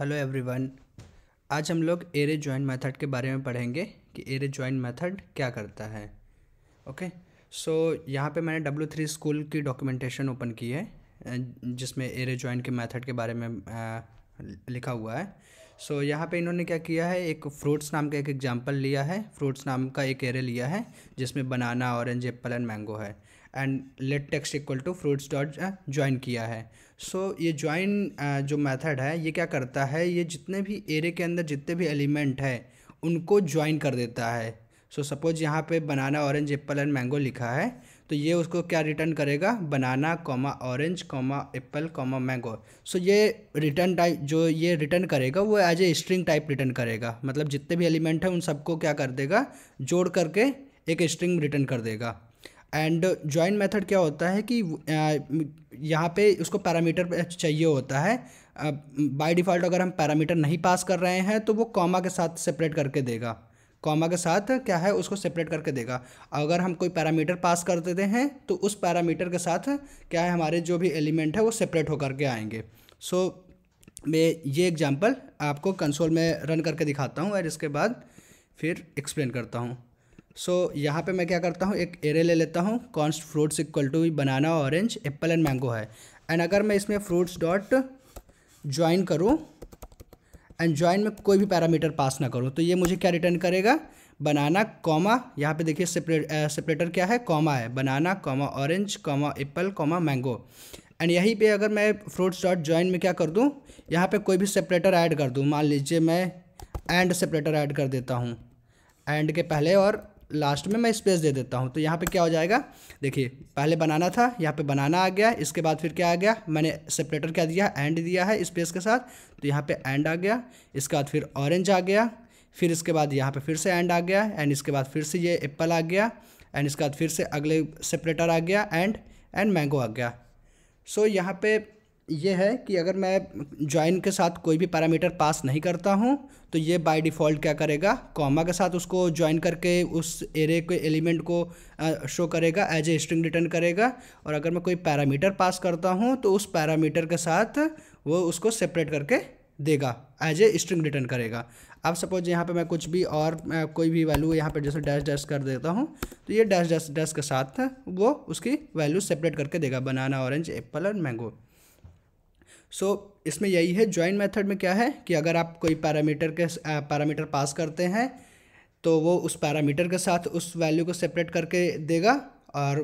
hello everyone आज हम लोग एरे ज्वाइन मेथड के बारे में पढ़ेंगे कि एरे ज्वाइन मेथड क्या करता है ओके सो यहाँ पे मैंने डब्ल्यू थ्री स्कूल की डॉक्यूमेंटेशन ओपन की है जिसमें एरे ज्वाइन के मेथड के बारे में आ, लिखा हुआ है सो so, यहाँ पे इन्होंने क्या किया है एक फ्रूट्स नाम का एक एग्जाम्पल लिया है फ्रूट्स नाम का एक एरे लिया है जिसमें banana orange apple and mango है and let text equal to fruits dot join किया है सो so, ये ज्वाइन uh, जो मेथड है ये क्या करता है ये जितने भी एरे के अंदर जितने भी एलिमेंट हैं उनको ज्वाइन कर देता है सो सपोज यहाँ पे banana orange apple and mango लिखा है तो ये उसको क्या रिटर्न करेगा banana comma orange comma apple comma mango so ये रिटर्न टाइप जो ये रिटर्न करेगा वो as a string type return करेगा मतलब जितने भी एलिमेंट हैं उन सबको क्या कर देगा जोड़ करके एक स्ट्रिंग रिटर्न कर देगा एंड ज्वाइन मेथड क्या होता है कि यहाँ पे उसको पैरामीटर चाहिए होता है बाय डिफ़ॉल्ट अगर हम पैरामीटर नहीं पास कर रहे हैं तो वो कॉमा के साथ सेपरेट करके देगा कॉमा के साथ क्या है उसको सेपरेट करके देगा अगर हम कोई पैरामीटर पास कर देते हैं तो उस पैरामीटर के साथ क्या है हमारे जो भी एलिमेंट है वो सेपरेट होकर के आएंगे सो so, मैं ये एग्जांपल आपको कंसोल में रन करके दिखाता हूँ और इसके बाद फिर एक्सप्लेन करता हूँ सो so, यहाँ पे मैं क्या करता हूँ एक एरे ले लेता हूँ const fruits equal to banana orange apple and mango है एंड अगर मैं इसमें फ्रूट्स डॉट ज्वाइन करूँ एंड ज्वाइन में कोई भी पैरामीटर पास ना करूँ तो ये मुझे क्या रिटर्न करेगा बनाना कॉमा यहाँ पे देखिए सेपरेट सेपरेटर क्या है कॉमा है banana comma orange comma apple comma mango and यहीं पे अगर मैं फ्रूट्स डॉट ज्वाइन में क्या कर दूँ यहाँ पे कोई भी सेपरेटर ऐड कर दूँ मान लीजिए मैं एंड सेपरेटर ऐड कर देता हूँ एंड के पहले और लास्ट में मैं स्पेस दे देता हूँ तो यहाँ पे क्या हो जाएगा देखिए पहले बनाना था यहाँ पे बनाना आ गया इसके बाद फिर क्या आ गया मैंने सेपरेटर क्या दिया एंड दिया है स्पेस के साथ तो यहाँ पे एंड आ गया इसके बाद फिर ऑरेंज आ गया फिर इसके बाद यहाँ पे फिर से एंड आ गया एंड इसके बाद फिर से ये एप्पल आ गया एंड इसके बाद फिर से अगले सेपरेटर आ गया एंड एंड मैंगो आ गया सो so, यहाँ पर ये है कि अगर मैं ज्वाइन के साथ कोई भी पैरामीटर पास नहीं करता हूँ तो ये बाय डिफ़ॉल्ट क्या करेगा कॉमा के साथ उसको ज्वाइन करके उस एरे के एलिमेंट को शो करेगा एज ए स्ट्रिंग रिटर्न करेगा और अगर मैं कोई पैरामीटर पास करता हूँ तो उस पैरामीटर के साथ वो उसको सेपरेट करके देगा एज ए स्ट्रिंग रिटर्न करेगा अब सपोज यहाँ पे मैं कुछ भी और कोई भी वैल्यू यहाँ पे जैसे डैश डैश कर देता हूँ तो ये डैश डैश डैश के साथ वो उसकी वैल्यू सेपरेट करके देगा बनाना ऑरेंज एप्पल और मैंगो सो so, इसमें यही है ज्वाइन मेथड में क्या है कि अगर आप कोई पैरामीटर के पैरामीटर पास करते हैं तो वो उस पैरामीटर के साथ उस वैल्यू को सेपरेट करके देगा और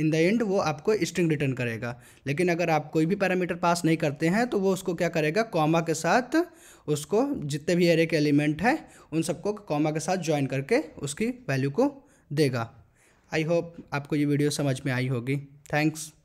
इन द एंड वो आपको स्ट्रिंग रिटर्न करेगा लेकिन अगर आप कोई भी पैरामीटर पास नहीं करते हैं तो वो उसको क्या करेगा कॉमा के साथ उसको जितने भी एरे के एलिमेंट हैं उन सबको कॉमा के साथ ज्वाइन करके उसकी वैल्यू को देगा आई होप आपको ये वीडियो समझ में आई होगी थैंक्स